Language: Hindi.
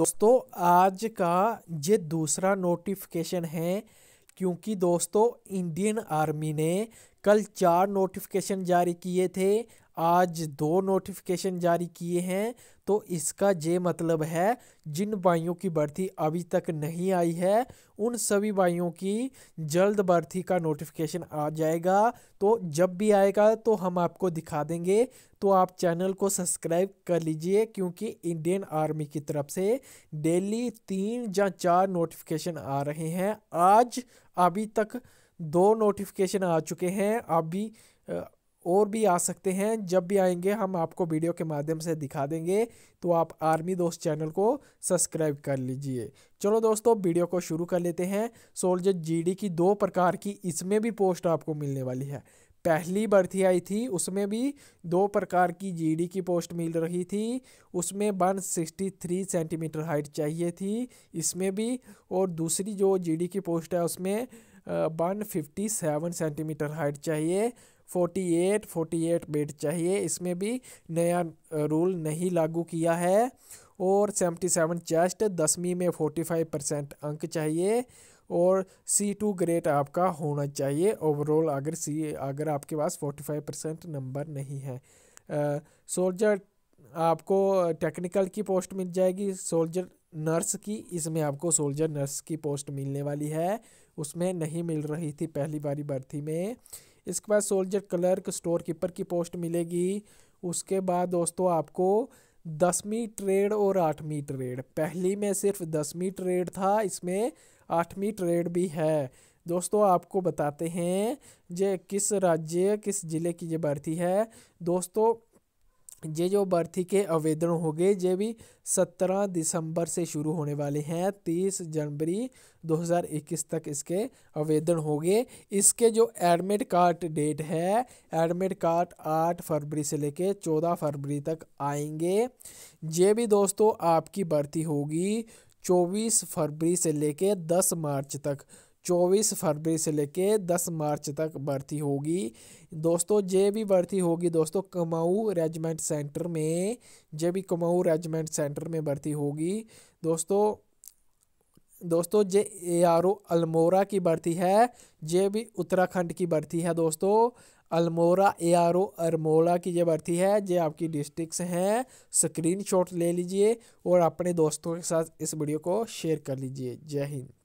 दोस्तों आज का ये दूसरा नोटिफिकेशन है क्योंकि दोस्तों इंडियन आर्मी ने कल चार नोटिफिकेशन जारी किए थे आज दो नोटिफिकेशन जारी किए हैं तो इसका ये मतलब है जिन भाइयों की भर्ती अभी तक नहीं आई है उन सभी भाइयों की जल्द भर्ती का नोटिफिकेशन आ जाएगा तो जब भी आएगा तो हम आपको दिखा देंगे तो आप चैनल को सब्सक्राइब कर लीजिए क्योंकि इंडियन आर्मी की तरफ से डेली तीन या चार नोटिफिकेशन आ रहे हैं आज अभी तक दो नोटिफिकेशन आ चुके हैं अभी और भी आ सकते हैं जब भी आएंगे हम आपको वीडियो के माध्यम से दिखा देंगे तो आप आर्मी दोस्त चैनल को सब्सक्राइब कर लीजिए चलो दोस्तों वीडियो को शुरू कर लेते हैं सोल्जर जीडी की दो प्रकार की इसमें भी पोस्ट आपको मिलने वाली है पहली भर्ती आई थी उसमें भी दो प्रकार की जीडी की पोस्ट मिल रही थी उसमें one sixty three centimetre height चाहिए थी इसमें भी और दूसरी जो जीडी की पोस्ट है उसमें one fifty seven centimetre height चाहिए फोर्टी एट फोर्टी एट बेड चाहिए इसमें भी नया रूल नहीं लागू किया है और सेवेंटी सेवन चेस्ट दसवीं में फोर्टी फाइव परसेंट अंक चाहिए और सी टू ग्रेड आपका होना चाहिए ओवरऑल अगर सी अगर आपके पास फोर्टी फाइव परसेंट नंबर नहीं है सोल्जर आपको टेक्निकल की पोस्ट मिल जाएगी सोल्जर नर्स की इसमें आपको सोल्जर नर्स की पोस्ट मिलने वाली है उसमें नहीं मिल रही थी पहली बारी भर्ती में इसके बाद सोल्जर क्लर्क स्टोर कीपर की पोस्ट मिलेगी उसके बाद दोस्तों आपको दसवीं ट्रेड और आठवीं ट्रेड पहली में सिर्फ दसवीं ट्रेड था इसमें आठवीं ट्रेड भी है दोस्तों आपको बताते हैं जे किस राज्य किस ज़िले की ये भर्ती है दोस्तों ये जो भर्ती के आवेदन हो गए ये भी सत्रह दिसंबर से शुरू होने वाले हैं तीस जनवरी 2021 तक इसके आवेदन हो गए इसके जो एडमिट कार्ड डेट है एडमिट कार्ड आठ फरवरी से लेके चौदह फरवरी तक आएंगे ये भी दोस्तों आपकी भर्ती होगी चौबीस फरवरी से लेके दस मार्च तक चौबीस फरवरी से लेके दस मार्च तक भर्ती होगी दोस्तों जे भी भर्ती होगी दोस्तों कमाऊ रेजिमेंट सेंटर में जे भी कमाऊ रेजिमेंट सेंटर में भर्ती होगी दोस्तों दोस्तों जे ए आर ओ अल्मोरा की भर्ती है जे भी उत्तराखंड की भर्ती है दोस्तों अल्मोरा ए आर ओ अरमोला की जो भर्ती है जो आपकी डिस्ट्रिक्स हैं स्क्रीनशॉट ले लीजिए और अपने दोस्तों के साथ इस वीडियो को शेयर कर लीजिए जय हिंद